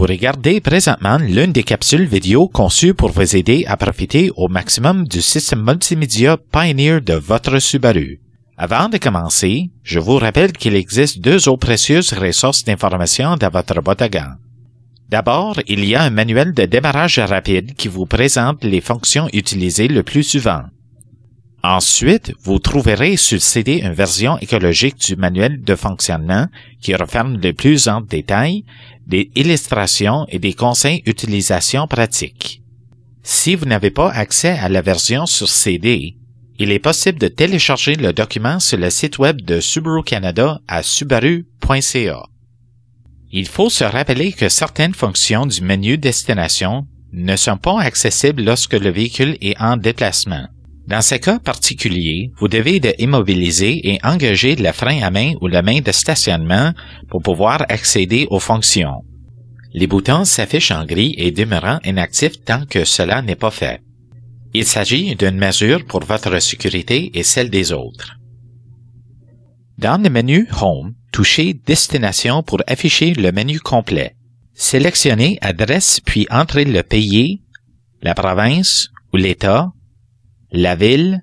Vous regardez présentement l'une des capsules vidéo conçues pour vous aider à profiter au maximum du système multimédia Pioneer de votre Subaru. Avant de commencer, je vous rappelle qu'il existe deux autres précieuses ressources d'information dans votre boîte à gants. D'abord, il y a un manuel de démarrage rapide qui vous présente les fonctions utilisées le plus souvent. Ensuite, vous trouverez sur CD une version écologique du manuel de fonctionnement qui referme de plus en détail des illustrations et des conseils d'utilisation pratiques. Si vous n'avez pas accès à la version sur CD, il est possible de télécharger le document sur le site web de Subaru Canada à subaru.ca. Il faut se rappeler que certaines fonctions du menu destination ne sont pas accessibles lorsque le véhicule est en déplacement. Dans ces cas particuliers, vous devez immobiliser et engager le frein à main ou la main de stationnement pour pouvoir accéder aux fonctions. Les boutons s'affichent en gris et demeurant inactifs tant que cela n'est pas fait. Il s'agit d'une mesure pour votre sécurité et celle des autres. Dans le menu Home, touchez Destination pour afficher le menu complet. Sélectionnez Adresse puis entrez le pays, la province ou l'État la ville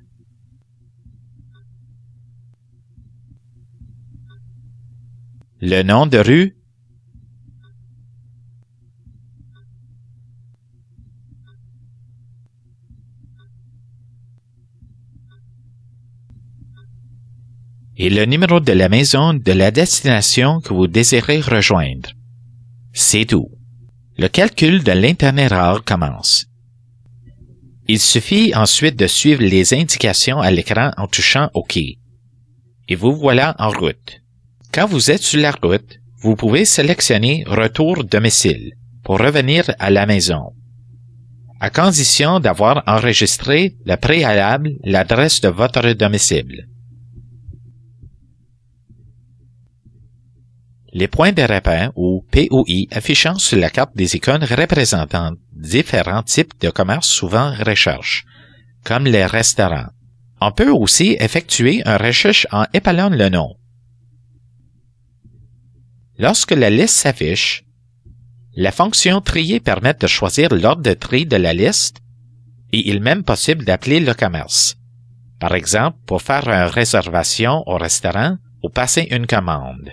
Le nom de rue et le numéro de la maison de la destination que vous désirez rejoindre. C'est tout. Le calcul de Rare commence. Il suffit ensuite de suivre les indications à l'écran en touchant OK. Et vous voilà en route. Quand vous êtes sur la route, vous pouvez sélectionner Retour domicile pour revenir à la maison, à condition d'avoir enregistré le préalable l'adresse de votre domicile. Les points de repère ou POI affichant sur la carte des icônes représentantes différents types de commerces souvent recherchent, comme les restaurants. On peut aussi effectuer une recherche en épalant le nom. Lorsque la liste s'affiche, la fonction trier permet de choisir l'ordre de tri de la liste et il est même possible d'appeler le commerce. Par exemple, pour faire une réservation au restaurant ou passer une commande.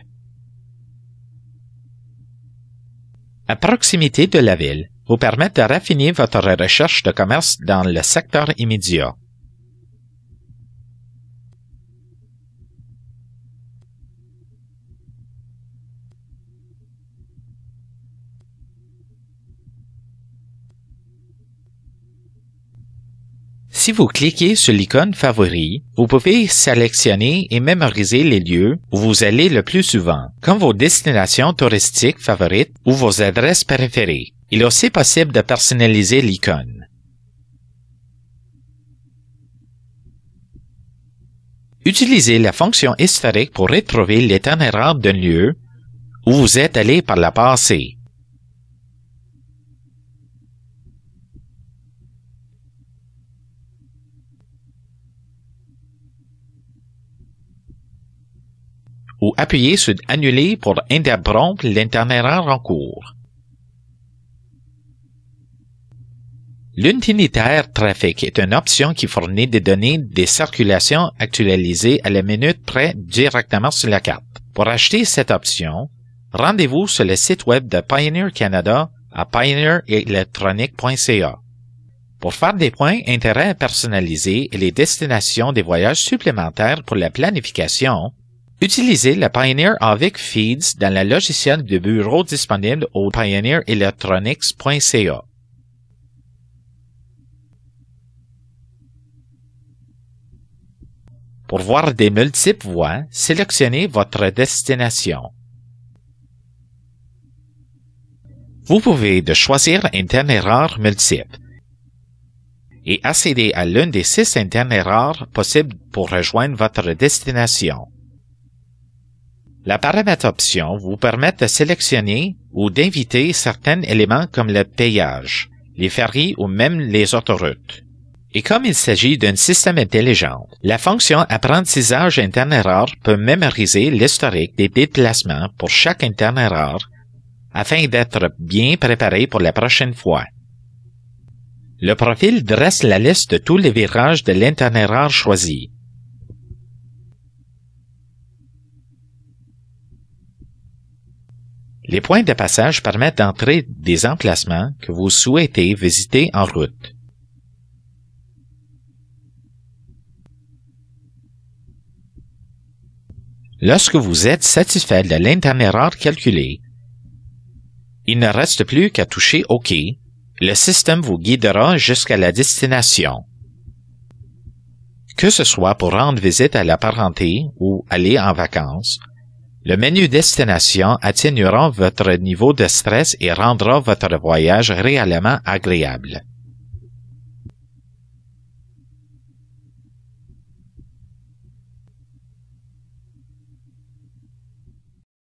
À proximité de la ville, vous permettent de raffiner votre recherche de commerce dans le secteur immédiat. Si vous cliquez sur l'icône Favoris, vous pouvez sélectionner et mémoriser les lieux où vous allez le plus souvent, comme vos destinations touristiques favorites ou vos adresses préférées. Il est aussi possible de personnaliser l'icône. Utilisez la fonction historique pour retrouver l'itinéraire d'un lieu où vous êtes allé par la passé. Ou appuyez sur Annuler pour interrompre l'itinéraire en cours. L'utilitaire Traffic est une option qui fournit des données des circulations actualisées à la minute près directement sur la carte. Pour acheter cette option, rendez-vous sur le site web de Pioneer Canada à pioneerelectronic.ca. Pour faire des points, intérêts personnalisés et les destinations des voyages supplémentaires pour la planification, utilisez le Pioneer Avic Feeds dans la logiciel de bureau disponible au pioneerelectronics.ca. Pour voir des multiples voies, sélectionnez votre destination. Vous pouvez de choisir un erreur multiple et accéder à l'une des six erreurs possibles pour rejoindre votre destination. La paramètre option vous permet de sélectionner ou d'inviter certains éléments comme le payage, les ferries ou même les autoroutes. Et comme il s'agit d'un système intelligent, la fonction apprentissage interne erreur peut mémoriser l'historique des déplacements pour chaque interne erreur afin d'être bien préparé pour la prochaine fois. Le profil dresse la liste de tous les virages de l'interne erreur choisi. Les points de passage permettent d'entrer des emplacements que vous souhaitez visiter en route. Lorsque vous êtes satisfait de l'intermédiaire calculé, il ne reste plus qu'à toucher OK. Le système vous guidera jusqu'à la destination. Que ce soit pour rendre visite à la parenté ou aller en vacances, le menu destination atténuera votre niveau de stress et rendra votre voyage réellement agréable.